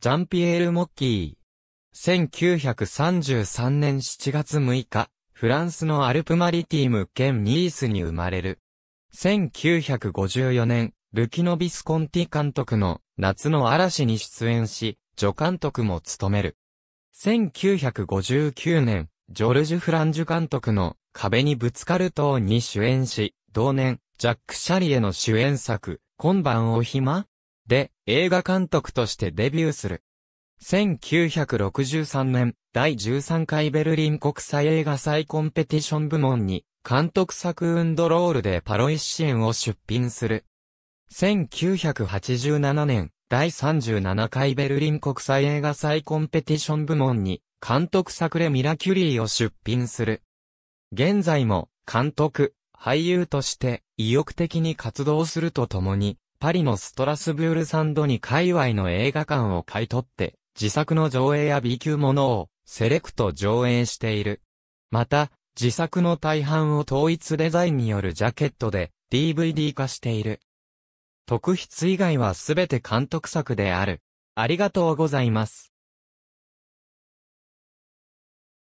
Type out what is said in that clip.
ジャンピエール・モッキー。1933年7月6日、フランスのアルプマリティム県ニースに生まれる。1954年、ルキノビスコンティ監督の夏の嵐に出演し、助監督も務める。1959年、ジョルジュ・フランジュ監督の壁にぶつかる塔に主演し、同年、ジャック・シャリエの主演作、今晩お暇で映画監督としてデビューする。1963年、第13回ベルリン国際映画祭コンペティション部門に、監督作ウンドロールでパロイシエンを出品する。1987年、第37回ベルリン国際映画祭コンペティション部門に、監督作レ・ミラキュリーを出品する。現在も、監督、俳優として、意欲的に活動するとともに、パリのストラスブールサンドに界隈の映画館を買い取って、自作の上映や B 級ものをセレクト上映している。また、自作の大半を統一デザインによるジャケットで DVD 化している。特筆以外はすべて監督作である。ありがとうございます。